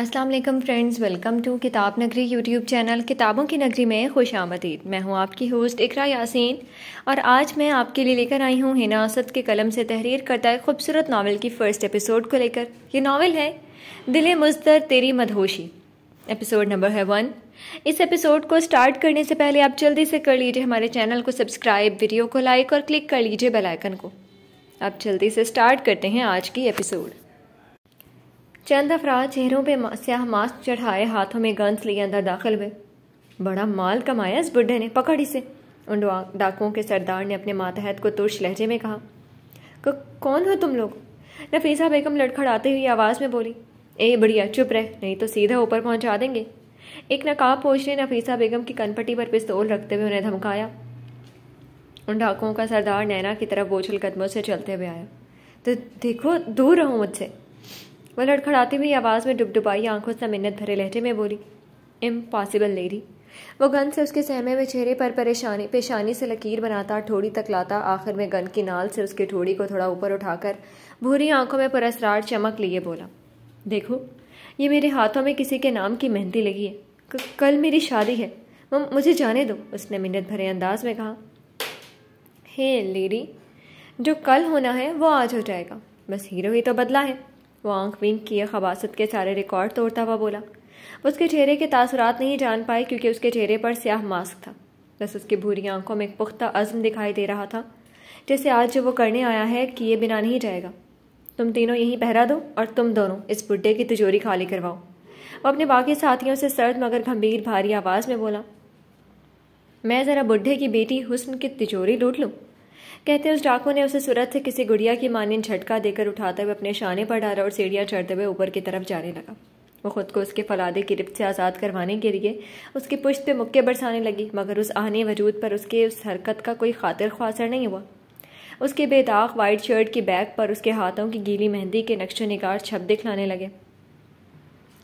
अस्सलाम वालेकुम friends welcome to किताब नगरी यूट्यूब चैनल किताबों की नगरी में खुश आमदीद मैं हूं आपकी होस्ट इकरा यासीन और आज मैं आपके लिए लेकर आई हूं हिना असद के कलम से तहरीर करता है खूबसूरत नावल की फ़र्स्ट एपिसोड को लेकर ये नावल है दिले मुस्तर तेरी मदहोशी एपिसोड नंबर है वन इस एपिसोड को स्टार्ट करने से पहले आप जल्दी से कर लीजिए हमारे चैनल को सब्सक्राइब वीडियो को लाइक और क्लिक कर लीजिए बेलाइकन को आप जल्दी से स्टार्ट करते हैं आज की एपिसोड चंद अफरा चेहरों पे स्याह मास्क चढ़ाए हाथों में गंस लिए अंदर दाखिल हुए बड़ा माल कमाया इस बुढ़े ने पकड़ इसे उन डाकुओं के सरदार ने अपने मातहत को तुर्श लहजे में कहा कौन हो तुम लोग नफीसा बेगम लड़खड़ाते हुई आवाज़ में बोली ए बढ़िया चुप रह नहीं तो सीधा ऊपर पहुंचा देंगे एक नकाब पोष ने नफीसा बेगम की कनपट्टी पर पिस्तौल रखते हुए उन्हें धमकाया उन डाकुओं का सरदार नैना की तरफ बोझल कदमों से चलते हुए आया तो देखो दूर रहो मुझसे वह लड़खड़ाती हुई आवाज़ में डुबडुबाई आंखों से मिन्नत भरे लहजे में बोली इम्पॉसिबल लेडी वो गन से उसके सहमे हुए चेहरे पर परेशानी पेशानी से लकीर बनाता ठोड़ी तक लाता आखिर में गन की नाल से उसकी ठोड़ी को थोड़ा ऊपर उठाकर भूरी आंखों में पुरस्रार चमक लिए बोला देखो ये मेरे हाथों में किसी के नाम की मेहंदी लगी है कल मेरी शादी है मम मुझे जाने दो उसने मिन्नत भरे अंदाज में कहा हे लेडी जो कल होना है वो आज हो जाएगा बस हीरो ही तो बदला है वो आंख विंक किए खबासत के सारे रिकॉर्ड तोड़ता हुआ बोला उसके चेहरे के तासरात नहीं जान पाए क्योंकि उसके चेहरे पर स्याह मास्क था बस उसकी भूरी आंखों में एक पुख्ता अज़म दिखाई दे रहा था जैसे आज जो वो करने आया है कि ये बिना नहीं जाएगा तुम तीनों यहीं पहरा दो और तुम दोनों इस बुढ़े की तिजोरी खाली करवाओ वो अपने बाकी साथियों से सर्द मगर गंभीर भारी आवाज़ में बोला मैं ज़रा बुढ़े की बेटी हुस्न की तिजोरी लूट लूँ कहते उस डाकू ने उसे सूरत से किसी गुड़िया की मानी झटका देकर उठाते हुए अपने शाने पर डाला और सीढ़ियाँ चढ़ते हुए ऊपर की तरफ जाने लगा वो खुद को उसके फलादे की रिप्त से आज़ाद करवाने के लिए उसकी पुश्त पे मुक्के बरसाने लगी मगर उस आने वजूद पर उसके उस हरकत का कोई खातिर ख्वासर नहीं हुआ उसके बेदाग वाइट शर्ट की बैग पर उसके हाथों की गीली मेहंदी के नक्श निकार छप दिखलाने लगे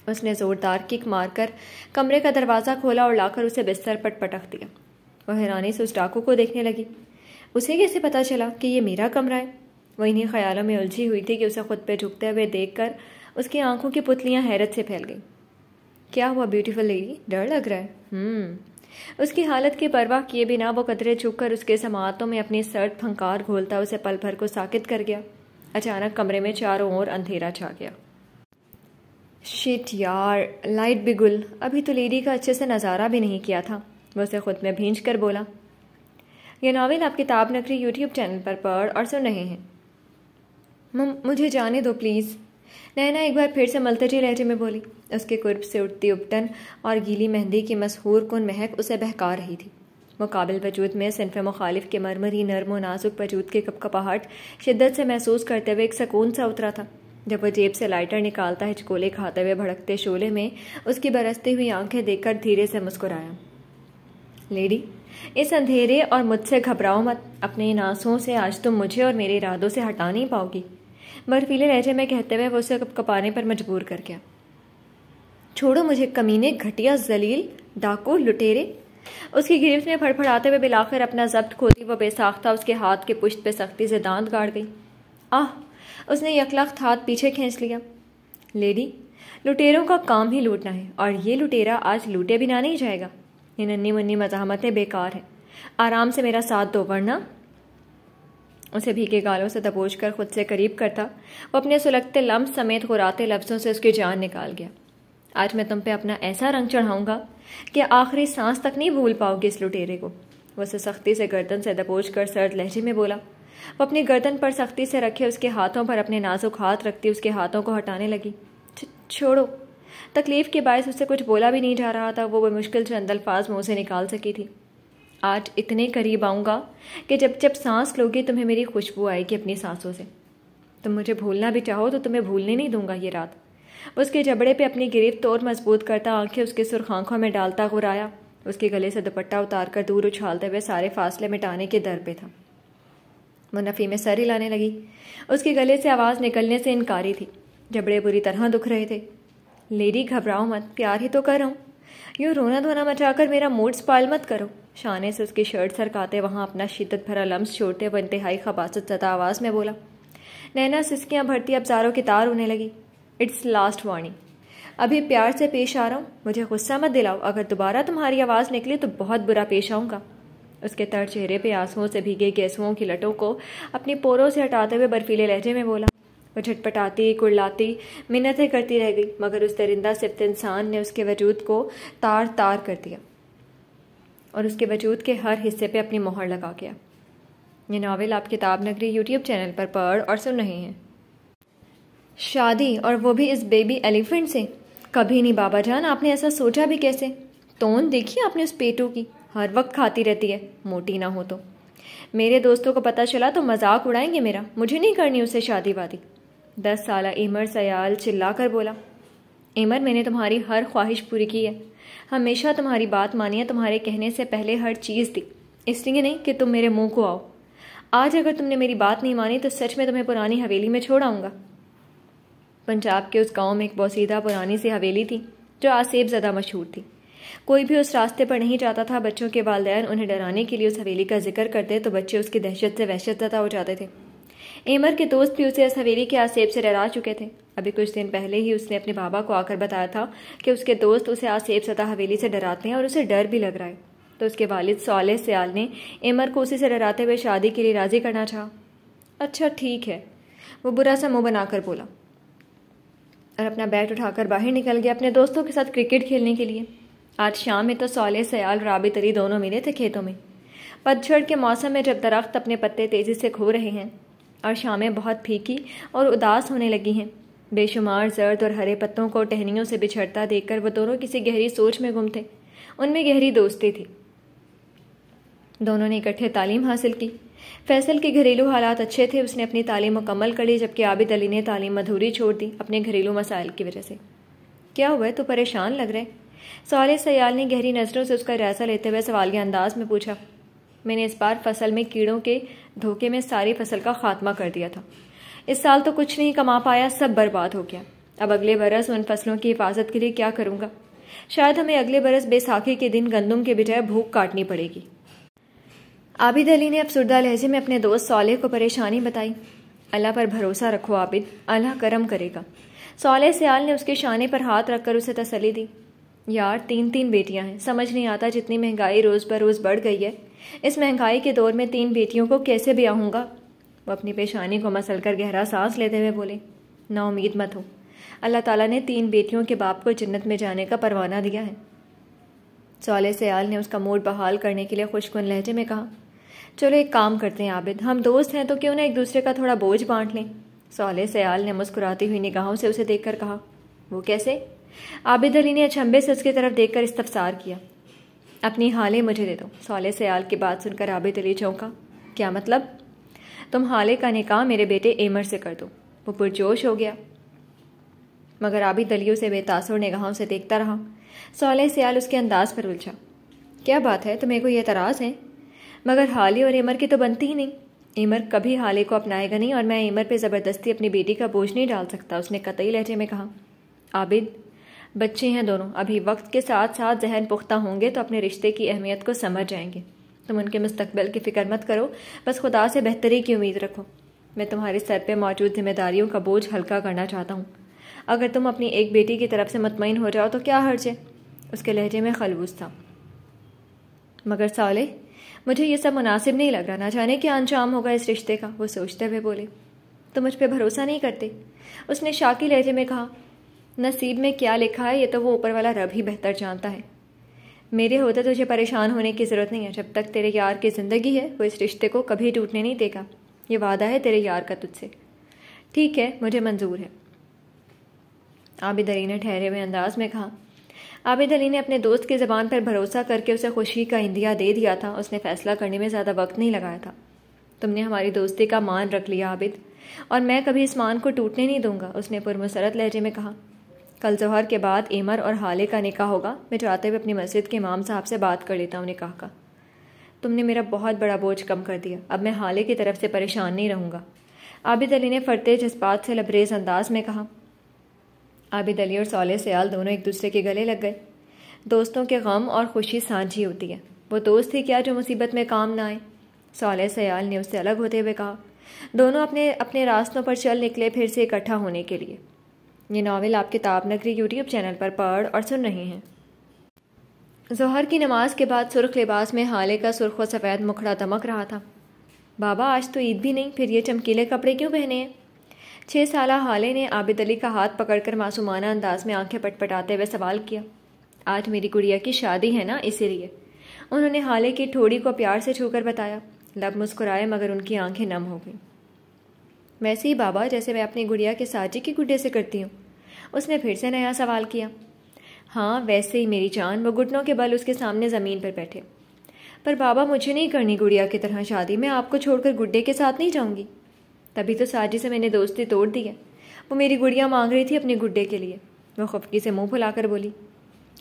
उसने ज़ोरदार किक मारकर कमरे का दरवाज़ा खोला और लाकर उसे बिस्तर पर पटक दिया वह हैरानी से उस डाकू को देखने लगी उसे कैसे पता चला कि ये मेरा कमरा है वह इन्हीं ख्यालों में उलझी हुई थी कि उसे खुद पे झुकते हुए देखकर उसकी आंखों की पुतलियाँ हैरत से फैल गई क्या हुआ ब्यूटीफुल लेडी डर लग रहा है हम्म। उसकी हालत की परवाह किए बिना वो कतरे चुक कर उसके समातों में अपनी सर्द फंकार घोलता उसे पल भर को साकित कर गया अचानक कमरे में चारों ओर अंधेरा छा गया शिट यार लाइट बिगुल अभी तो लेडी का अच्छे से नज़ारा भी नहीं किया था वह उसे खुद में भींच कर बोला यह नावल आप किताब नकरी यूट्यूब चैनल पर पढ़ और सुन रहे हैं मुझे जाने दो प्लीज़ नैना एक बार फिर से मलतजी लहजे में बोली उसके कुर्ब से उठती उपटन और गीली मेहंदी की मशहूर कन महक उसे बहका रही थी मुकाबिल वजूद में सिनफ मुखालिफ के मरमरी नरम नाजुक वजूद के कपकपाहट शिद्दत से महसूस करते हुए एक सकून सा उतरा था जब वो जेब से लाइटर निकालता हिचकोले खाते हुए भड़कते शोले में उसकी बरसती हुई आंखें देखकर धीरे से मुस्कुराया लेडी इस अंधेरे और मुझसे घबराओ मत अपने इन आंसुओं से आज तुम मुझे और मेरे इरादों से हटा नहीं पाओगी बर्फीले लहजे में कहते हुए वो उसे कपाने पर मजबूर कर गया छोड़ो मुझे कमीने घटिया जलील डाकू लुटेरे उसकी गिरफ्त में फड़फड़ाते हुए बिलाखिर अपना जब्त खोती वो बेसाख्ता उसके हाथ के पुश्त पे सख्ती से दांत गाड़ गई आह उसने यकलख्त हाथ पीछे खींच लिया लेडी लुटेरों का काम ही लूटना है और ये लुटेरा आज लूटे बिना नहीं जाएगा ये नन्नी मुन्नी मजामतें बेकार हैं आराम से मेरा साथ दो वरना उसे भीगे गालों से दबोच कर खुद से करीब करता वो अपने सुलगते लम्ब समेत खुराते लफ्ज़ों से उसकी जान निकाल गया आज मैं तुम पे अपना ऐसा रंग चढ़ाऊंगा कि आखिरी सांस तक नहीं भूल पाओगे इस लुटेरे को वो उसे सख्ती से गर्दन से दबोच कर सर्द लहजे में बोला वो अपनी गर्दन पर सख्ती से रखे उसके हाथों पर अपने नाजुक हाथ रखती उसके हाथों को हटाने लगी छोड़ो तकलीफ़ के बायस उससे कुछ बोला भी नहीं जा रहा था वो मुश्किल चंद अल्फाज मुँह से निकाल सकी थी आज इतने करीब आऊँगा कि जब जब सांस लोगे तुम्हें मेरी खुशबू आएगी अपनी सांसों से तुम मुझे भूलना भी चाहो तो तुम्हें भूलने नहीं दूंगा ये रात उसके जबड़े पे अपनी गिरफ्त और मजबूत करता आंखें उसके सुरख आंखों में डालता घुराया उसके गले से दुपट्टा उतार कर दूर उछालते हुए सारे फासले मिटाने के दर पे था मुनफी में सर हिलाने लगी उसके गले से आवाज़ निकलने से इनकारी थी जबड़े बुरी तरह दुख रहे थे लेडी घबराओ मत प्यार ही तो कर रहा हूँ यूँ रोना धोना मचाकर मेरा मूड स्पाइल मत करो शाने से उसकी शर्ट सरकाते वहाँ अपना शिद्दत भरा लम्स छोड़ते व इंतहाई खबासत जदा आवाज़ में बोला नैना सिस्कियाँ भरती अब जारों की तार होने लगी इट्स लास्ट वार्निंग अभी प्यार से पेश आ रहा हूँ मुझे गुस्सा मत दिलाओ अगर दोबारा तुम्हारी आवाज़ निकली तो बहुत बुरा पेश आऊँगा उसके तर चेहरे पे आंसुओं से भीगे गैसुओं की लटों को अपनी पोरों से हटाते हुए बर्फीले लहजे में बोला वह झटपटाती कुड़लाती मिन्नतें करती रह गई मगर उस दरिंदा सिफ्त इंसान ने उसके वजूद को तार तार कर दिया और उसके वजूद के हर हिस्से पे अपनी मोहर लगा गया ये नावल आप किताब नगरी यूट्यूब चैनल पर पढ़ और सुन रहे हैं शादी और वो भी इस बेबी एलिफेंट से कभी नहीं बाबा जान आपने ऐसा सोचा भी कैसे तोन देखी आपने उस पेटू की हर वक्त खाती रहती है मोटी ना हो तो मेरे दोस्तों को पता चला तो मजाक उड़ाएंगे मेरा मुझे नहीं करनी उसे शादी वादी दस साल इमर सयाल चिल्ला कर बोला इमर मैंने तुम्हारी हर ख्वाहिश पूरी की है हमेशा तुम्हारी बात मानी है तुम्हारे कहने से पहले हर चीज़ दी इसलिए नहीं कि तुम मेरे मुंह को आओ आज अगर तुमने मेरी बात नहीं मानी तो सच में तुम्हें पुरानी हवेली में छोड़ आऊँगा पंजाब के उस गांव में एक बौसीदा पुरानी सी हवेली थी जो आसेब ज़्यादा मशहूर थी कोई भी उस रास्ते पर नहीं जाता था बच्चों के वालदेन उन्हें डराने के लिए उस हवेली का जिक्र करते तो बच्चे उसकी दहशत से वहशत ज़्यादा हो जाते थे एमर के दोस्त भी उसे सवेरी के आसेब से डरा चुके थे अभी कुछ दिन पहले ही उसने अपने बाबा को आकर बताया था कि उसके दोस्त उसे आसेब सदा हवेली से डराते हैं और उसे डर भी लग रहा है तो उसके वालिद सोलह सयाल ने एमर को उसी से डराते हुए शादी के लिए राज़ी करना चाहा अच्छा ठीक है वो बुरा सा मुंह बनाकर बोला और अपना बैट उठाकर बाहर निकल गया अपने दोस्तों के साथ क्रिकेट खेलने के लिए आज शाम में तो सोलह सयाल और आबिद अली दोनों मिले थे खेतों में पतझड़ के मौसम में जब दरख्त अपने पत्ते तेज़ी से खो रहे हैं और शामें बहुत फीकी और उदास होने लगी हैं बेशुमार जर्द और हरे पत्तों को टहनियों से बिछड़ता देखकर वो दोनों किसी गहरी सोच में गुम थे उनमें गहरी दोस्ती थी दोनों ने इकट्ठे तालीम हासिल की फैसल के घरेलू हालात अच्छे थे उसने अपनी तालीम मुकम्मल कर ली जबकि आबिद अली ने तालीम अधूरी छोड़ दी अपने घरेलू मसाइल की वजह से क्या हुआ तो परेशान लग रहे सवाल सयाल ने गहरी नज़रों से उसका रैसा लेते हुए सवाल के अंदाज में पूछा मैंने इस बार फसल में कीड़ों के धोखे में सारी फसल का खात्मा कर दिया था इस साल तो कुछ नहीं कमा पाया सब बर्बाद हो गया अब अगले बरस उन फसलों की हिफाजत के लिए क्या करूंगा शायद हमें अगले बरस बेसाखी के दिन गंदम के बजाय भूख काटनी पड़ेगी आबिद अली ने अफसरदा लहजे में अपने दोस्त सोलह को परेशानी बताई अल्लाह पर भरोसा रखो आबिद अल्लाह करम करेगा सौले सियाल ने उसके शाने पर हाथ रखकर उसे तसली दी यार तीन तीन बेटियां हैं समझ नहीं आता जितनी महंगाई रोज़ बरोज़ बढ़ गई है इस महंगाई के दौर में तीन बेटियों को कैसे ब्याहूँगा वो अपनी पेशानी को मसल कर गहरा सांस लेते हुए बोले ना उम्मीद मत हो अल्लाह ताला ने तीन बेटियों के बाप को जन्नत में जाने का परवाना दिया है सवाल सयाल ने उसका मूड बहाल करने के लिए खुशकुन लहजे में कहा चलो एक काम करते हैं आबिद हम दोस्त हैं तो क्यों ना एक दूसरे का थोड़ा बोझ बांट लें सौले सयाल ने मुस्कुराती हुई निगाहों से उसे देखकर कहा वो कैसे आबिद अली ने अचंबे से उसकी तरफ देखकर इस्तफसार किया अपनी हालें मुझे दे दो सौले सयाल की बात सुनकर आबिद अली चौंका क्या मतलब तुम हाले का निकाह मेरे बेटे एमर से कर दो वो पुरजोश हो गया मगर आबिद अली उसे बेतासुर निगाहों से देखता रहा सौले सयाल उसके अंदाज पर उलझा क्या बात है तुम्हें को एतराज़ है मगर हाले और एमर की तो बनती ही नहीं एमर कभी हाले को अपनाएगा नहीं और मैं एमर पे ज़बरदस्ती अपनी बेटी का बोझ नहीं डाल सकता उसने कतई लहजे में कहा आबिद बच्चे हैं दोनों अभी वक्त के साथ साथ जहन पुख्ता होंगे तो अपने रिश्ते की अहमियत को समझ जाएंगे तुम उनके मुस्तबिल की फ़िक्र मत करो बस खुदा से बेहतरी की उम्मीद रखो मैं तुम्हारे सर पर मौजूद जिम्मेदारियों का बोझ हल्का करना चाहता हूँ अगर तुम अपनी एक बेटी की तरफ से मतमिन हो जाओ तो क्या हर्ज है उसके लहजे में खलबूज था मगर साले मुझे ये सब मुनासिब नहीं लग रहा ना जाने क्या अंजाम होगा इस रिश्ते का वो सोचते हुए बोले तुम मुझ पर भरोसा नहीं करते उसने शाकी लहजे में कहा नसीब में क्या लिखा है ये तो वो ऊपर वाला रब ही बेहतर जानता है मेरे होते तुझे परेशान होने की ज़रूरत नहीं है जब तक तेरे यार की ज़िंदगी है वो इस रिश्ते को कभी टूटने नहीं देगा ये वादा है तेरे यार का तुझसे ठीक है मुझे मंजूर है आबिद अली ने ठहरे हुए अंदाज में कहा आबिद अली ने अपने दोस्त की ज़बान पर भरोसा करके उसे खुशी का इंदिया दे दिया था उसने फ़ैसला करने में ज़्यादा वक्त नहीं लगाया था तुमने हमारी दोस्ती का मान रख लिया आबिद और मैं कभी इस मान को टूटने नहीं दूंगा उसने पुरमसरत लहजे में कहा कल जहर के बाद एमर और हाले का निका होगा मैं चाहते हुए अपनी मस्जिद के इमाम साहब से बात कर लेता हूँ निकाह का तुमने मेरा बहुत बड़ा बोझ कम कर दिया अब मैं हाले की तरफ से परेशान नहीं रहूँगा आबिद अली ने फरते जज्बात से लबरेज अंदाज में कहा आबिद अली और सोले सयाल दोनों एक दूसरे के गले लग गए दोस्तों के गम और खुशी सांझी होती है वो दोस्त थी क्या जो मुसीबत में काम ना आए सोले सयाल ने उससे अलग होते हुए कहा दोनों अपने अपने रास्तों पर चल निकले फिर से इकट्ठा होने के लिए ये नावल आप किताब नगरी यूट्यूब चैनल पर पढ़ और सुन रहे हैं जहर की नमाज के बाद सुर्ख लिबास में हाले का सुर्ख व सफ़ेद मुखड़ा दमक रहा था बाबा आज तो ईद भी नहीं फिर ये चमकीले कपड़े क्यों पहने हैं छः साल हाले ने आबिद अली का हाथ पकड़कर मासूमाना अंदाज में आंखें पटपटाते हुए सवाल किया आज मेरी गुड़िया की शादी है ना इसीलिए उन्होंने हाले की ठोड़ी को प्यार से छूकर बताया लब मुस्कुराए मगर उनकी आंखें नम हो गईं वैसे ही बाबा जैसे मैं अपनी गुड़िया के साजे के गुड्डे से करती हूँ उसने फिर से नया सवाल किया हाँ वैसे ही मेरी जान वो घुटनों के बल उसके सामने ज़मीन पर बैठे पर बाबा मुझे नहीं करनी गुड़िया की तरह शादी मैं आपको छोड़कर गुड्डे के साथ नहीं जाऊँगी तभी तो साजी से मैंने दोस्ती तोड़ दी है वो मेरी गुड़िया मांग रही थी अपने गुड्डे के लिए वो खुफकी से मुंह फुलाकर बोली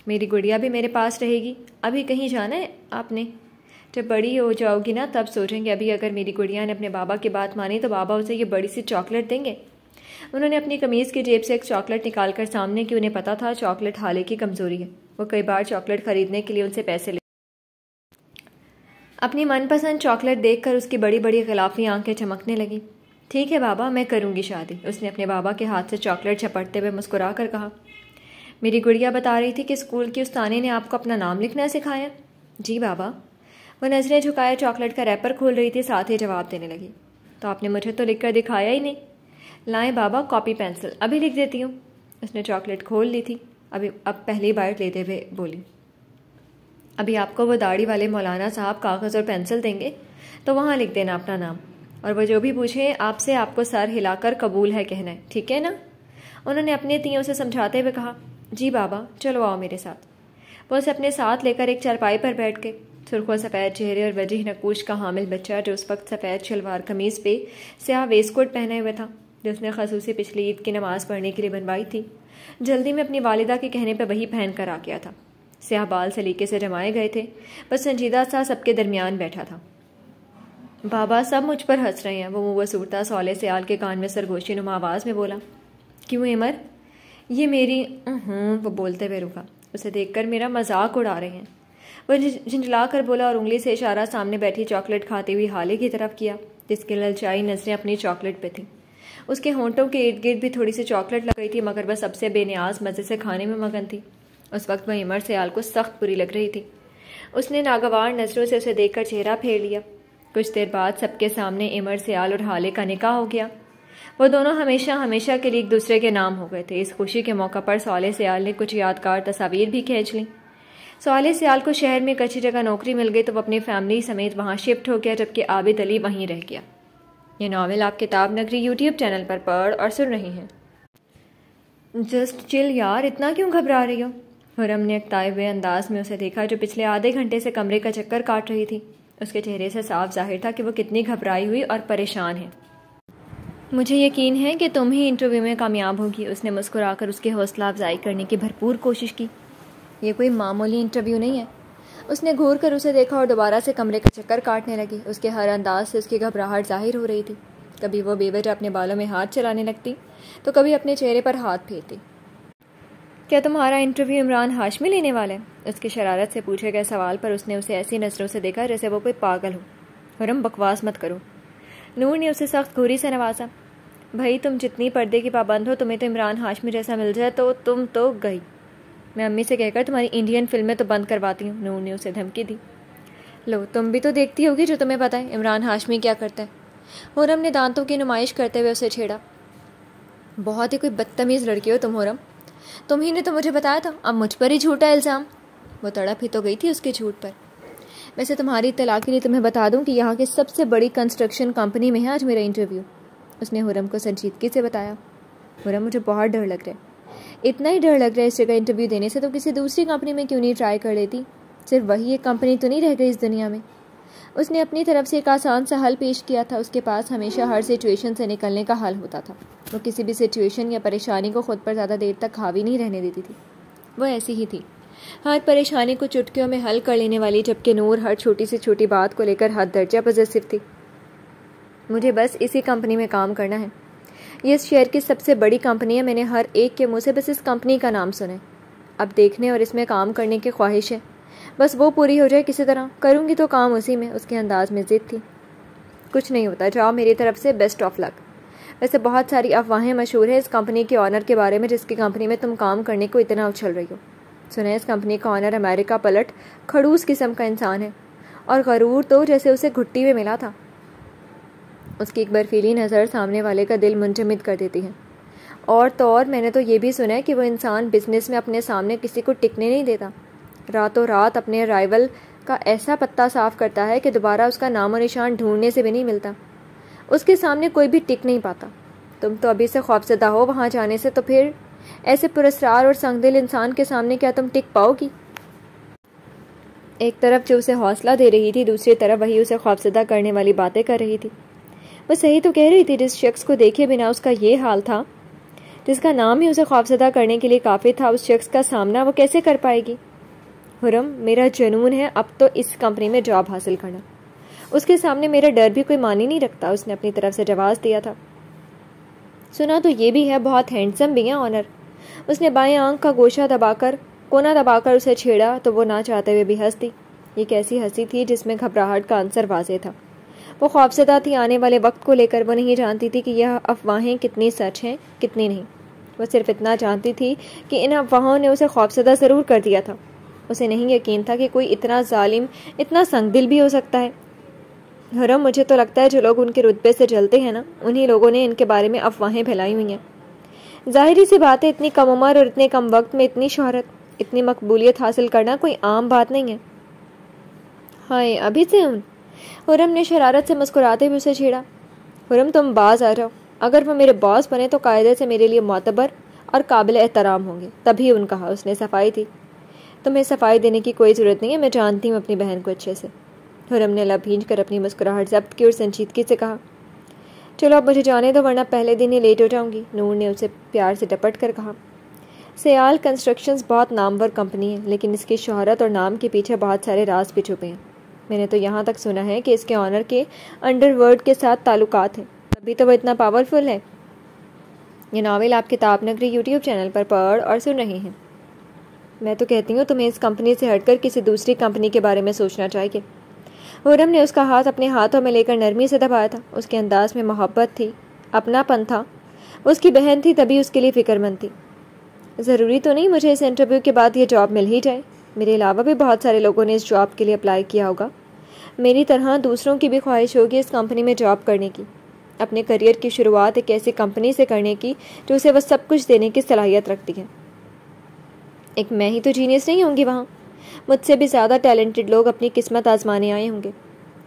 मेरी गुड़िया भी मेरे पास रहेगी अभी कहीं जाना है आपने जब बड़ी हो जाओगी ना तब सोचेंगे अभी अगर मेरी गुड़िया ने अपने बाबा की बात मानी तो बाबा उसे ये बड़ी सी चॉकलेट देंगे उन्होंने अपनी कमीज़ की जेब से एक चॉकलेट निकाल कर सामने की उन्हें पता था चॉकलेट हाले की कमज़ोरी है वो कई बार चॉकलेट खरीदने के लिए उनसे पैसे ले अपनी मनपसंद चॉकलेट देखकर उसकी बड़ी बड़ी खिलाफी आंखें चमकने लगी ठीक है बाबा मैं करूंगी शादी उसने अपने बाबा के हाथ से चॉकलेट छपटते हुए मुस्कुरा कर कहा मेरी गुड़िया बता रही थी कि स्कूल की उस्तानी ने आपको अपना नाम लिखना सिखाया जी बाबा वो नज़रें झुकाए चॉकलेट का रैपर खोल रही थी साथ ही जवाब देने लगी तो आपने मुझे तो लिख कर दिखाया ही नहीं लाएं बाबा कॉपी पेंसिल अभी लिख देती हूँ उसने चॉकलेट खोल ली थी अभी अब पहली बार लेते हुए बोली अभी आपको वो दाढ़ी वाले मौलाना साहब कागज़ और पेंसिल देंगे तो वहाँ लिख देना अपना नाम और वो जो भी पूछे आपसे आपको सर हिलाकर कबूल है कहना है ठीक है ना उन्होंने अपने तियों से समझाते हुए कहा जी बाबा चलो आओ मेरे साथ वो उसे अपने साथ लेकर एक चारपाई पर बैठ गए सुरखों सफ़ेद चेहरे और वजह नकूश का हामिल बच्चा जो उस वक्त सफ़ेद शलवार कमीज़ पे स्याह वेस्टकोट पहने हुए था जिसने खसूसी पिछली ईद की नमाज़ पढ़ने के लिए बनवाई थी जल्दी में अपनी वालिदा के कहने पर वही पहन कर आ गया था स्याह बाल सलीके से जमाए गए थे बस संजीदा सा सबके दरमियान बैठा था बाबा सब मुझ पर हंस रहे हैं वो मुँह सूरता सौले सयाल के कान में सरगोशी नुमा आवाज़ में बोला क्यों इमर ये मेरी हूँ वो बोलते हुए रुका उसे देखकर मेरा मजाक उड़ा रहे हैं वह झिंझला कर बोला और उंगली से इशारा सामने बैठी चॉकलेट खाते हुए हाले की तरफ किया जिसकी ललचाई नजरें अपनी चॉकलेट पे थी उसके होंठों के इर्द गिर्द भी थोड़ी सी चॉकलेट लग गई थी मगर वह सबसे बेनियाज मज़े से खाने में मगन थी उस वक्त वह इमर सयाल को सख्त बुरी लग रही थी उसने नागवार नज़रों से उसे देखकर चेहरा फेर लिया कुछ देर बाद सबके सामने इमर सयाल और हाले का निकाह हो गया वो दोनों हमेशा हमेशा के लिए एक दूसरे के नाम हो गए थे इस खुशी के मौका पर सोले आल ने कुछ यादगार तस्वीर भी खींच लीं सवाले सियाल को शहर में कच्ची जगह नौकरी मिल गई तो वह अपनी फैमिली समेत वहाँ शिफ्ट हो गया जबकि आबिद अली वहीं रह गया ये नावल आप किताब नगरी यूट्यूब चैनल पर पढ़ और सुन रही हैं जस्ट चिल यार इतना क्यों घबरा रही हो हुरम ने अकताए हुए अंदाज में उसे देखा जो पिछले आधे घंटे से कमरे का चक्कर काट रही थी उसके चेहरे से साफ जाहिर था कि वो कितनी घबराई हुई और परेशान है मुझे यकीन है कि तुम ही इंटरव्यू में कामयाब होगी उसने मुस्कुराकर उसकी हौसला अफजाई करने की भरपूर कोशिश की ये कोई मामूली इंटरव्यू नहीं है उसने घूर कर उसे देखा और दोबारा से कमरे का चक्कर काटने लगी उसके हर अंदाज से उसकी घबराहट जाहिर हो रही थी कभी वो बेवजह अपने बालों में हाथ चलाने लगती तो कभी अपने चेहरे पर हाथ फेरती क्या तुम्हारा इंटरव्यू इमरान हाशमी लेने वाला है उसकी शरारत से पूछे गए सवाल पर उसने उसे ऐसी नज़रों से देखा जैसे वो कोई पागल हो हम बकवास मत करो नूर ने उसे सख्त घूरी से नवाजा भाई तुम जितनी पर्दे की पाबंद हो तुम्हें तो इमरान हाशमी जैसा मिल जाए तो तुम तो गई मैं अम्मी से कहकर तुम्हारी इंडियन फिल्में तो बंद करवाती हूँ उन्होंने उसे धमकी दी लो तुम भी तो देखती होगी जो तुम्हें पता है इमरान हाशमी क्या करता है हुरम ने दांतों की नुमाइश करते हुए उसे छेड़ा बहुत ही कोई बदतमीज़ लड़की हो तुम हुरम तुम ही ने तो मुझे बताया था अब मुझ पर ही झूठा इल्ज़ाम वो तड़प ही तो गई थी उसके झूठ पर वैसे तुम्हारी इतला के लिए तुम्हें बता दूं कि यहाँ की सबसे बड़ी कंस्ट्रक्शन कंपनी में है आज मेरा इंटरव्यू उसने हुरम को संजीदगी से बताया हुरम मुझे बहुत डर लग रहा है इतना ही डर लग रहा है इस जगह इंटरव्यू देने से तो किसी दूसरी कंपनी में क्यों नहीं ट्राई कर लेती सिर्फ वही एक कंपनी तो नहीं रह गई इस दुनिया में उसने अपनी तरफ से एक आसान सा हल पेश किया था उसके पास हमेशा हर सिचुएशन से निकलने का हल होता था वो किसी भी सिचुएशन या परेशानी को खुद पर ज़्यादा देर तक हावी नहीं रहने देती थी वो ऐसी ही थी हर परेशानी को चुटकियों में हल कर लेने वाली जबकि नूर हर छोटी से छोटी बात को लेकर हद दर्जा पजेसिव थी मुझे बस इसी कंपनी में काम करना है ये इस शेयर की सबसे बड़ी कंपनी है मैंने हर एक के मुँह से बस इस कंपनी का नाम सुने अब देखने और इसमें काम करने की ख्वाहिश है बस वो पूरी हो जाए किसी तरह करूँगी तो काम उसी में उसके अंदाज में ज़िद थी कुछ नहीं होता जाओ मेरी तरफ से बेस्ट ऑफ लक वैसे बहुत सारी अफवाहें मशहूर हैं इस कंपनी के ऑनर के बारे में जिसकी कंपनी में तुम काम करने को इतना उछल रही हो सुना इस कंपनी का ऑनर अमेरिका पलट खड़ूस किस्म का इंसान है और गरूर तो जैसे उसे घुट्टी में मिला था उसकी एक बर्फीली नज़र सामने वाले का दिल मुंजमद कर देती है और तो और मैंने तो ये भी सुना है कि वो इंसान बिजनेस में अपने सामने किसी को टिकने नहीं देता रातों रात अपने राइवल का ऐसा पत्ता साफ करता है कि दोबारा उसका नामो निशान ढूंढने से भी नहीं मिलता उसके सामने कोई भी टिक नहीं पाता तुम तो अभी से खौफजदा हो वहाँ जाने से तो फिर ऐसे पुरस्कार और संगदिल इंसान के सामने क्या तुम टिक पाओगी एक तरफ जो उसे हौसला दे रही थी दूसरी तरफ वही उसे खौफजदा करने वाली बातें कर रही थी वह सही तो कह रही थी जिस शख्स को देखे बिना उसका ये हाल था जिसका नाम ही उसे खौफजदा करने के लिए काफ़ी था उस शख्स का सामना वो कैसे कर पाएगी हुरम मेरा जुनून है अब तो इस कंपनी में जॉब हासिल करना उसके सामने मेरा डर भी कोई मान ही नहीं रखता उसने अपनी तरफ से जवाब दिया था सुना तो ये भी है बहुत हैंडसम भी है ऑनर उसने बाएं आंख का गोशा दबाकर कोना दबाकर उसे छेड़ा तो वो ना चाहते हुए भी हंस दी ये कैसी हंसी थी जिसमें घबराहट का आंसर वाजे था वो खौफजदा थी आने वाले वक्त को लेकर वो नहीं जानती थी कि यह अफवाहें कितनी सच हैं कितनी नहीं वो सिर्फ इतना जानती थी कि इन अफवाहों ने उसे खौफजदा ज़रूर कर दिया था उसे नहीं यकीन था कि कोई इतना जालिम इतना संगदिल भी हो सकता है हरम मुझे तो लगता है जो लोग उनके रुतबे से जलते हैं ना उन्हीं लोगों ने इनके बारे में अफवाहें फैलाई हुई हैं जाहिर सी बात है इतनी कम उम्र और इतने कम वक्त में इतनी शहरत इतनी मकबूलियत हासिल करना कोई आम बात नहीं है हाय अभी से उन हुरम ने शरारत से मुस्कुराते हुए उसे छेड़ा हुरम तुम बाज आ जाओ अगर वो मेरे बॉस बने तो कायदे से मेरे लिए मोतबर और काबिल एहतराम होंगे तभी उन कहा उसने सफाई दी तुम्हें सफाई देने की कोई ज़रूरत नहीं है मैं जानती हूँ अपनी बहन को अच्छे से हुरम ने लब भींज कर अपनी मुस्कुराहट जब्त की और संजीदगी से कहा चलो अब मुझे जाने दो वरना पहले दिन ही लेट हो जाऊंगी नूर ने उसे प्यार से डपट कर कहा सयाल कंस्ट्रक्शंस बहुत नामवर कंपनी है लेकिन इसकी शहरत और नाम के पीछे बहुत सारे राज भी छुपे हैं मैंने तो यहाँ तक सुना है कि इसके ऑनर के अंडरवर्ल्ड के साथ ताल्लुकात हैं तभी तो वह इतना पावरफुल है ये नावल आप किताब नगरी यूट्यूब चैनल पर पढ़ और सुन रहे हैं मैं तो कहती हूँ तुम्हें इस कंपनी से हटकर किसी दूसरी कंपनी के बारे में सोचना चाहिए वरम ने उसका हाथ अपने हाथों में लेकर नरमी से दबाया था उसके अंदाज में मोहब्बत थी अपनापन था उसकी बहन थी तभी उसके लिए फिक्रमंद थी ज़रूरी तो नहीं मुझे इस इंटरव्यू के बाद ये जॉब मिल ही जाए मेरे अलावा भी बहुत सारे लोगों ने इस जॉब के लिए अप्लाई किया होगा मेरी तरह दूसरों की भी ख्वाहिश होगी इस कंपनी में जॉब करने की अपने करियर की शुरुआत एक ऐसी कंपनी से करने की जो उसे वह सब कुछ देने की सलाहियत रखती है एक मैं ही तो जीनियस नहीं होंगी वहाँ मुझसे भी ज़्यादा टैलेंटेड लोग अपनी किस्मत आजमाने आए होंगे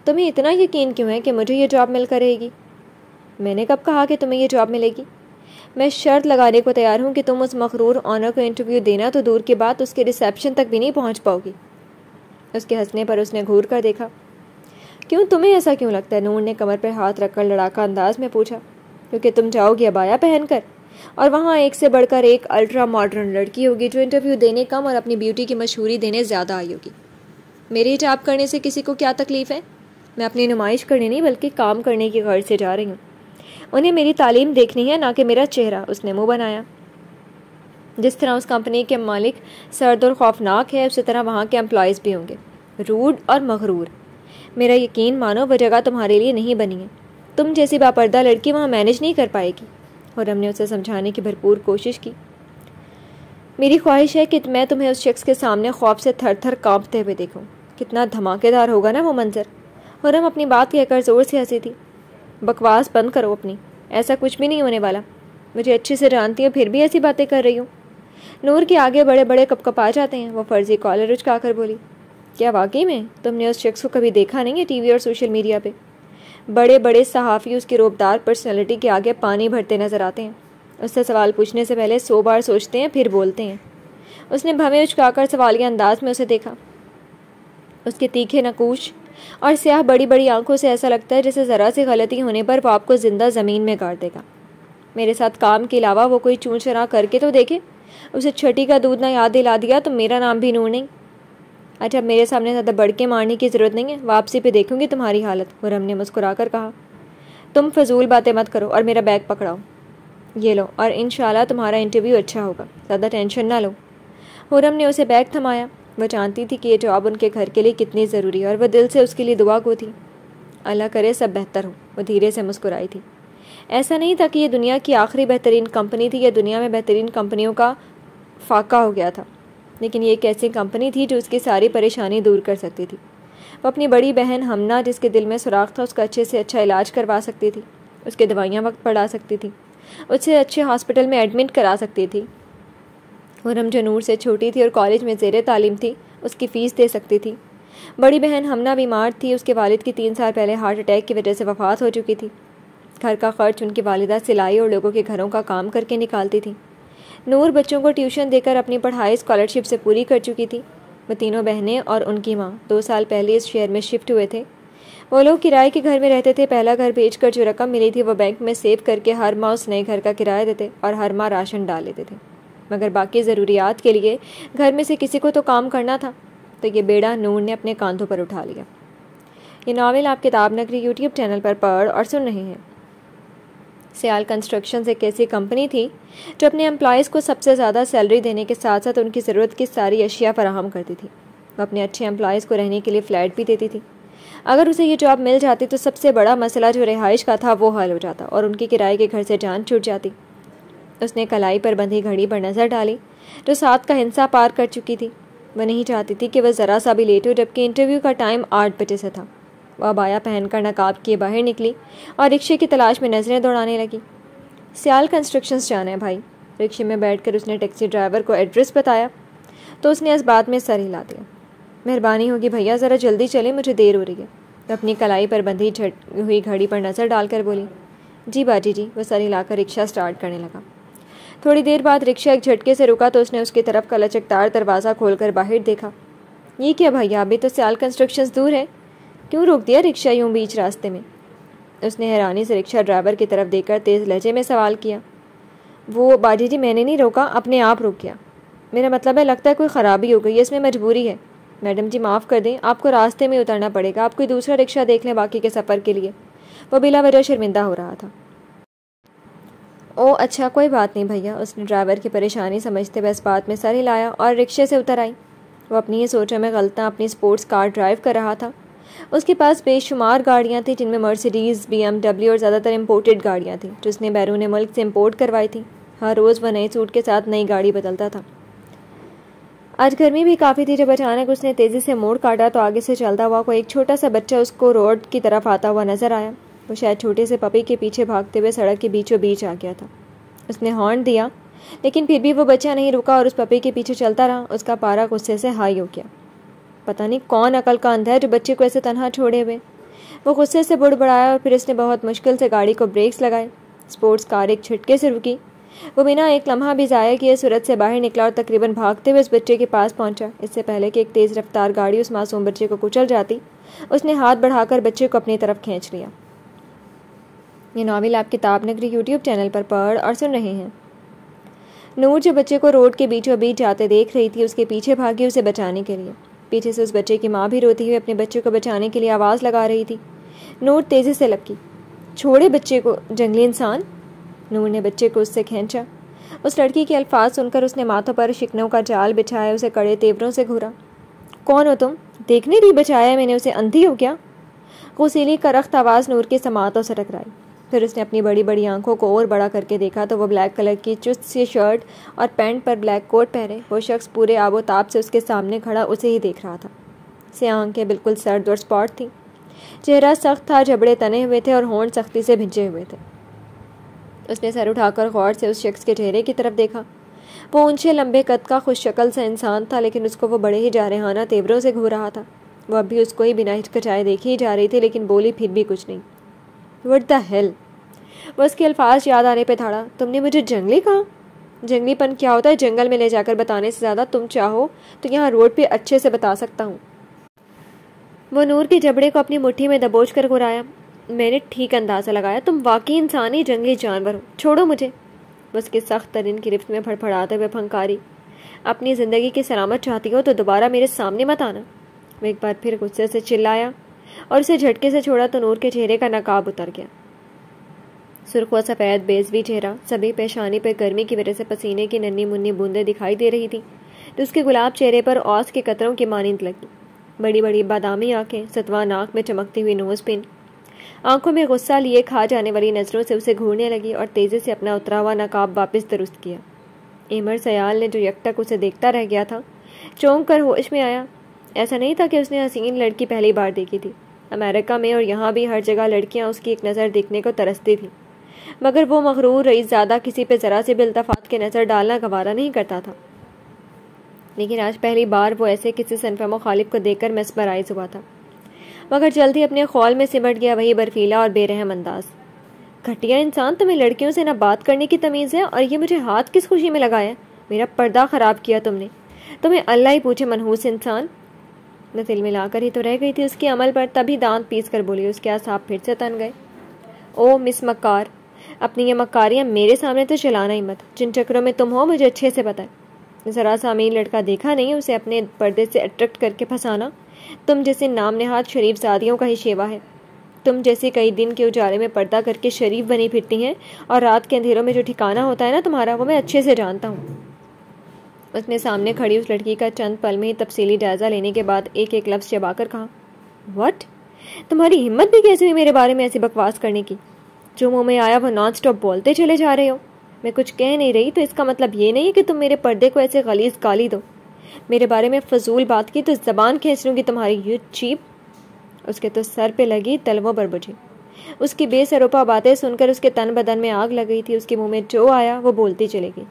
तुम्हें इतना यकीन क्यों है कि मुझे ये जॉब मिलकर रहेगी मैंने कब कहा कि तुम्हें ये जॉब मिलेगी मैं शर्त लगाने को तैयार हूँ कि तुम उस मकरूर ऑनर को इंटरव्यू देना तो दूर की बात उसके रिसेप्शन तक भी नहीं पहुँच पाओगी उसके हंसने पर उसने घूर कर देखा क्यों तुम्हें ऐसा क्यों लगता है नूर ने कमर पर हाथ रखकर लड़ाका अंदाज में पूछा क्योंकि तुम जाओगी अबाया पहनकर और वहाँ एक से बढ़कर एक अल्ट्रा मॉडर्न लड़की होगी जो इंटरव्यू देने कम और अपनी ब्यूटी की मशहूरी देने ज़्यादा आई होगी मेरे हिजाब करने से किसी को क्या तकलीफ़ है मैं अपनी नुमाइश करने नहीं बल्कि काम करने की गर्ज से जा रही हूँ उन्हें मेरी तालीम देखनी है ना कि मेरा चेहरा उसने मुंह बनाया जिस तरह उस कंपनी के मालिक सर्द और खौफनाक है उसी तरह वहाँ के एम्प्लॉयज़ भी होंगे रूड और मगरूर मेरा यकीन मानो वह जगह तुम्हारे लिए नहीं बनी है तुम जैसी बापर्दा लड़की वहाँ मैनेज नहीं कर पाएगी और हमने उसे समझाने की भरपूर कोशिश की मेरी ख्वाहिश है कि मैं तुम्हें उस शख्स के सामने खौफ से थर थर कांपते हुए देखूँ कितना धमाकेदार होगा ना वो मंज़र और हम अपनी बात कहकर ज़ोर से हंसी थी बकवास बंद करो अपनी ऐसा कुछ भी नहीं होने वाला मुझे अच्छे से जानती हूँ फिर भी ऐसी बातें कर रही हूँ नूर के आगे बड़े बड़े कपकप आ जाते हैं वो फर्जी कॉलर कर बोली क्या वाकई में तुमने उस शख्स को कभी देखा नहीं है टीवी और सोशल मीडिया पे बड़े बड़े सहाफ़ी उसकी रोबदार पर्सनैलिटी के आगे पानी भरते नजर आते हैं उससे सवाल पूछने से पहले सौ बार सोचते हैं फिर बोलते हैं उसने भवें उचकाकर के अंदाज में उसे देखा उसके तीखे नकूश और स्याह बड़ी बड़ी आंखों से ऐसा लगता है जैसे ज़रा सी गलती होने पर वो आपको ज़िंदा ज़मीन में गाड़ देगा मेरे साथ काम के अलावा वो कोई चूँ चरा करके तो देखे उसे छठी का दूध ना याद दिला दिया तो मेरा नाम भी नूर नहीं अच्छा मेरे सामने ज़्यादा बड़के मारने की ज़रूरत नहीं है वापसी पे देखूंगी तुम्हारी हालत खुरम ने मुस्कुरा कर कहा तुम फजूल बातें मत करो और मेरा बैग पकड़ाओ ये लो और इन तुम्हारा इंटरव्यू अच्छा होगा ज़्यादा टेंशन ना लो हुरम ने उसे बैग थमाया वह जानती थी कि ये जॉब उनके घर के लिए कितनी ज़रूरी है और वह दिल से उसके लिए दुआ को थी अल्लाह करे सब बेहतर हो वह धीरे से मुस्कुराई थी ऐसा नहीं था कि यह दुनिया की आखिरी बेहतरीन कंपनी थी या दुनिया में बेहतरीन कंपनियों का फाका हो गया था लेकिन ये एक ऐसी कंपनी थी जो उसकी सारी परेशानी दूर कर सकती थी वो अपनी बड़ी बहन हमना जिसके दिल में सुराख था उसका अच्छे से अच्छा इलाज करवा सकती थी उसके दवाइयाँ वक्त पढ़ा सकती थी उससे अच्छे हॉस्पिटल में एडमिट करा सकती थी हुरम जो नूर से छोटी थी और कॉलेज में जेर तालीम थी उसकी फ़ीस दे सकती थी बड़ी बहन हमना बीमार थी उसके वालिद की तीन साल पहले हार्ट अटैक की वजह से वफात हो चुकी थी घर का खर्च उनकी वालदा सिलाई और लोगों के घरों का काम करके निकालती थी नूर बच्चों को ट्यूशन देकर अपनी पढ़ाई स्कॉलरशिप से पूरी कर चुकी थी वो तीनों बहनें और उनकी माँ दो साल पहले इस शहर में शिफ्ट हुए थे वो लोग किराए के घर में रहते थे पहला घर बेचकर जो रकम मिली थी वह बैंक में सेव करके हर माह उस नए घर का किराया देते और हर माह राशन डाल लेते थे मगर बाकी ज़रूरियात के लिए घर में से किसी को तो काम करना था तो ये बेड़ा नूर ने अपने कांधों पर उठा लिया ये नावल आप किताब नगरी यूट्यूब चैनल पर पढ़ और सुन रहे हैं सियाल कंस्ट्रक्शन एक ऐसी कंपनी थी जो अपने एम्प्लॉयज़ को सबसे ज़्यादा सैलरी देने के साथ साथ उनकी ज़रूरत की सारी अशिया फराहम करती थी वो अपने अच्छे एम्प्लॉयज़ को रहने के लिए फ़्लैट भी देती थी अगर उसे ये जॉब मिल जाती तो सबसे बड़ा मसला जो रिहाइश का था वो हल हो जाता और उनके किराए के घर से जान छूट जाती उसने कलाई पर बंधी घड़ी पर नज़र डाली जो सात का हिंसा पार कर चुकी थी वह नहीं चाहती थी कि वह ज़रा सा भी लेट हो जबकि इंटरव्यू का टाइम आठ बजे से था वह बाया पहनकर नकाब किए बाहर निकली और रिक्शे की तलाश में नज़रें दौड़ाने लगी सियाल कंस्ट्रक्शन जाना है भाई रिक्शे में बैठकर उसने टैक्सी ड्राइवर को एड्रेस बताया तो उसने इस बात में सर हिला दिया मेहरबानी होगी भैया ज़रा जल्दी चले मुझे देर हो रही है तो अपनी कलाई पर बंधी हुई घड़ी पर नज़र डालकर बोली जी बाजी जी वह सर हिलाकर रिक्शा स्टार्ट करने लगा थोड़ी देर बाद रिक्शा एक झटके से रुका तो उसने उसकी तरफ का लचकदार दरवाज़ा खोलकर बाहर देखा ये क्या भैया अभी तो सियाल कंस्ट्रक्शंस दूर है क्यों रोक दिया रिक्शा यूं बीच रास्ते में उसने हैरानी से रिक्शा ड्राइवर की तरफ देखकर तेज़ लहजे में सवाल किया वो बाजी जी मैंने नहीं रोका अपने आप रोक गया मेरा मतलब है लगता है कोई ख़राबी हो गई है इसमें मजबूरी है मैडम जी माफ़ कर दें आपको रास्ते में उतरना पड़ेगा आप कोई दूसरा रिक्शा देख लें बाकी के सफ़र के लिए वो बिला वजह शर्मिंदा हो रहा था ओ अच्छा कोई बात नहीं भैया उसने ड्राइवर की परेशानी समझते हुए इस बात में सर हिलाया और रिक्शे से उतर आई वो अपनी ही सोचे में गलता अपनी स्पोर्ट्स कार ड्राइव कर रहा था उसके पास बेशुमार गाड़ियाँ थीं जिनमें मर्सिडीज़ बी और ज़्यादातर इम्पोर्टेड गाड़ियाँ थीं जिसने बैरून मुल्क से इम्पोर्ट करवाई थी हर रोज़ वह नए सूट के साथ नई गाड़ी बदलता था आज गर्मी भी काफ़ी थी जब अचानक उसने तेज़ी से मोड़ काटा तो आगे से चलता हुआ कोई एक छोटा सा बच्चा उसको रोड की तरफ आता हुआ नजर आया वो शायद छोटे से पपी के पीछे भागते हुए सड़क के बीचों बीच आ गया था उसने हॉर्न दिया लेकिन फिर भी वो बच्चा नहीं रुका और उस पपी के पीछे चलता रहा उसका पारा गुस्से से हाई हो गया पता नहीं कौन अकल का अंधा है जो बच्चे को ऐसे तनहा छोड़े हुए वो गुस्से से बुड़बड़ाया और फिर उसने बहुत मुश्किल से गाड़ी को ब्रेक्स लगाए स्पोर्ट्स कार एक छिटके से रुकी वो बिना एक लम्हा भी ज़ाया किए सूरत से बाहर निकला और तकरीबन भागते हुए उस बच्चे के पास पहुंचा इससे पहले कि एक तेज़ रफ्तार गाड़ी उस मासूम बच्चे को कुचल जाती उसने हाथ बढ़ाकर बच्चे को अपनी तरफ खींच लिया ये नावल आप किताब नगरी यूट्यूब चैनल पर पढ़ और सुन रहे हैं नूर जो बच्चे को रोड के बीचों बीच जाते देख रही थी उसके पीछे भागी उसे बचाने के लिए पीछे से उस बच्चे की माँ भी रोती हुई अपने बच्चे को बचाने के लिए आवाज़ लगा रही थी नूर तेज़ी से लपकी छोड़े बच्चे को जंगली इंसान नूर ने बच्चे को उससे खींचा उस लड़की के अल्फाज सुनकर उसने माथों पर शिकनों का जाल बिछाया उसे कड़े तेवरों से घूरा कौन हो तुम देखने भी बचाया मैंने उसे अंधी हो क्या का करख्त आवाज़ नूर के समातों से टकराई फिर उसने अपनी बड़ी बड़ी आंखों को और बड़ा करके देखा तो वो ब्लैक कलर की चुस्त सी शर्ट और पैंट पर ब्लैक कोट पहने वो शख्स पूरे आबोताब से उसके सामने खड़ा उसे ही देख रहा था से आंखें बिल्कुल सर्द और स्पॉट थीं चेहरा सख्त था जबड़े तने हुए थे और होंड सख्ती से भिजे हुए थे उसने सर उठाकर गौर से उस शख्स के चेहरे की तरफ देखा वो ऊंचे लंबे कद का खुश शक्ल सा इंसान था लेकिन उसको वो बड़े ही जारहाना तेवरों से घूर रहा था वह अभी उसको ही बिना हिचकचाए देखी ही जा रही थी लेकिन बोली फिर भी कुछ नहीं वट द हेल्प वह उसके अल्फाज याद आने पर धाड़ा तुमने मुझे जंगली कहा जंगलीपन क्या होता है जंगल में ले जाकर बताने से ज़्यादा तुम चाहो तो यहाँ रोड पे अच्छे से बता सकता हूँ वो नूर के जबड़े को अपनी मुट्ठी में दबोच कर घुराया मैंने ठीक अंदाज़ा लगाया तुम वाकई इंसान ही जंगली जानवर हो छोड़ो मुझे बस के सख्त तरीन की रिफ्त में फड़फड़ाते हुए फंकारी अपनी ज़िंदगी की सलामत चाहती हो तो दोबारा मेरे सामने मत आना मैं एक बार फिर गुस्से से चिल्लाया और उसे झटके से छोड़ा तो नूर के चेहरे का नकाब उतर गया सुर्ख व सफ़ेद भी चेहरा सभी पेशानी पर गर्मी की वजह से पसीने की नन्नी मुन्नी बूंदें दिखाई दे रही थी तो उसके गुलाब चेहरे पर औस के कतरों की मानिंद लगी बड़ी बड़ी बादामी आंखें सतवा नाक में चमकती हुई नोज पिन आंखों में गुस्सा लिए खा जाने वाली नज़रों से उसे घूरने लगी और तेज़ी से अपना उतरा हुआ नकाब वापस दुरुस्त किया एमर सयाल ने जो यकटक उसे देखता रह गया था चौंक कर होश में आया ऐसा नहीं था कि उसने हसीन लड़की पहली बार देखी थी अमेरिका में और यहाँ भी हर जगह लड़कियाँ उसकी एक नज़र देखने को तरसती थीं मगर वो मगरूर रईस ज़्यादा किसी पे ज़रा से भी अल्तफात के नज़र डालना गवारा नहीं करता था लेकिन आज पहली बार वो ऐसे किसी सनफम खालिब को देखकर मसबराइज हुआ था मगर जल्द ही अपने ख्वाल में सिमट गया वही बर्फीला और बेरहम अंदाज घटिया इंसान तुम्हें लड़कियों से ना बात करने की तमीज़ है और ये मुझे हाथ किस खुशी में लगाया मेरा पर्दा ख़राब किया तुमने तुम्हें अल्लाह ही पूछे मनहूस इंसान मैं तिल मिलाकर ही तो रह गई थी उसके अमल पर तभी दांत पीस कर बोली उसके आसाब फिर से तन गए ओ मिस मकार अपनी ये मकारियाँ मेरे सामने तो चलाना ही मत जिन चक्करों में तुम हो मुझे अच्छे से पता है जरा अमीर लड़का देखा नहीं उसे अपने पर्दे से अट्रैक्ट करके फंसाना तुम जैसे नाम नहाद शरीफ जादियों का ही शेवा है तुम जैसे कई दिन के उजाले में पर्दा करके शरीफ बनी फिरती हैं और रात के अंधेरों में जो ठिकाना होता है ना तुम्हारा वो मैं अच्छे से जानता हूँ उसने सामने खड़ी उस लड़की का चंद पल में ही तफसीली जायजा लेने के बाद एक एक लफ्ज़ चबाकर कहा वट तुम्हारी हिम्मत भी कैसे हुई मेरे बारे में ऐसी बकवास करने की जो मुंह में आया वो नॉन स्टॉप बोलते चले जा रहे हो मैं कुछ कह नहीं रही तो इसका मतलब ये नहीं है कि तुम मेरे पर्दे को ऐसे गलीज गाली दो मेरे बारे में फजूल बात की तो जबान खींच लूँगी तुम्हारी यू चीप उसके तो सर पे लगी तलवों पर बुझी उसकी बेसरोपा बातें सुनकर उसके तन बदन में आग लग गई थी उसके मुंह में जो आया वो बोलती चली गई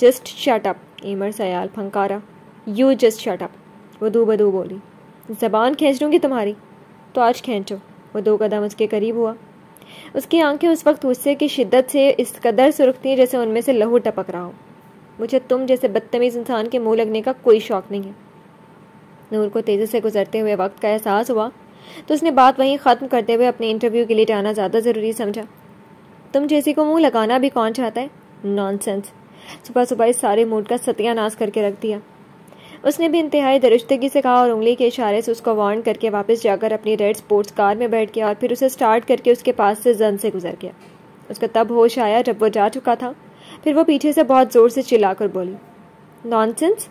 जस्ट शट अप एमर सयाल फंकारा यू जस्ट शट अप वो दो बदू बोली जबान खींच लूँगी तुम्हारी तो आज खींचो वो दो कदम उसके करीब हुआ उसकी आंखें उस वक्त गुस्से की शिद्दत से इस कदर सुरखती जैसे उनमें से लहू टपक रहा हो मुझे तुम जैसे बदतमीज़ इंसान के मुंह लगने का कोई शौक नहीं है नूर को तेज़ी से गुजरते हुए वक्त का एहसास हुआ तो उसने बात वहीं ख़त्म करते हुए अपने इंटरव्यू के लिए जाना ज़्यादा ज़रूरी समझा तुम जैसी को मुंह लगाना भी कौन चाहता है नॉनसेंस सुबह सुबह इस सारे मूड का सत्यानाश करके रख दिया उसने भी इंतहाई दरिश्तगी से कहा और उंगली के इशारे से उसको वार्न करके वापस जाकर अपनी रेड स्पोर्ट्स कार में बैठ गया और फिर उसे स्टार्ट करके उसके पास से जन से गुजर गया उसका तब होश आया जब वो जा चुका था फिर वो पीछे से बहुत ज़ोर से चिल्लाकर बोली नॉनसेंस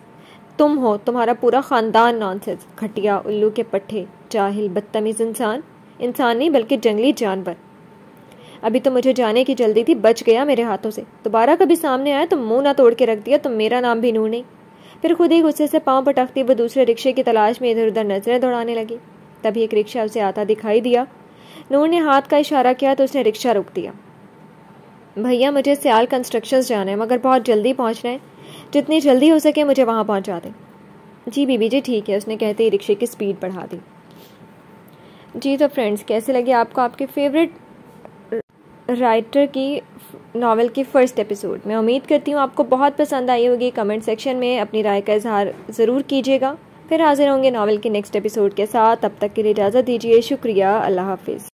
तुम हो तुम्हारा पूरा ख़ानदान नॉन घटिया उल्लू के पट्टे जाहिल बदतमीज़ इंसान इंसान नहीं बल्कि जंगली जानवर अभी तो मुझे जाने की जल्दी थी बच गया मेरे हाथों से दोबारा कभी सामने आया तो मुंह ना तोड़ के रख दिया तो मेरा नाम भी नूर नहीं फिर खुद ही गुस्से से पांव पटकती वो दूसरे रिक्शे की तलाश में इधर उधर नजरें दौड़ाने लगी तभी एक रिक्शा उसे आता दिखाई दिया नूर ने हाथ का इशारा किया तो उसने रिक्शा रोक दिया भैया मुझे सियाल कंस्ट्रक्शन जाना है मगर बहुत जल्दी पहुंचना है जितनी जल्दी हो सके मुझे वहां पहुंचा दे जी बीबी जी ठीक है उसने कहते ही रिक्शे की स्पीड बढ़ा दी जी तो फ्रेंड्स कैसे लगे आपको आपके फेवरेट राइटर की नावल के फ़र्स्ट एपिसोड मैं उम्मीद करती हूँ आपको बहुत पसंद आई होगी कमेंट सेक्शन में अपनी राय का इजहार ज़रूर कीजिएगा फिर हाजिर होंगे नावल के नेक्स्ट एपिसोड के साथ तब तक के लिए इजाज़त दीजिए शुक्रिया अल्लाह हाफिज़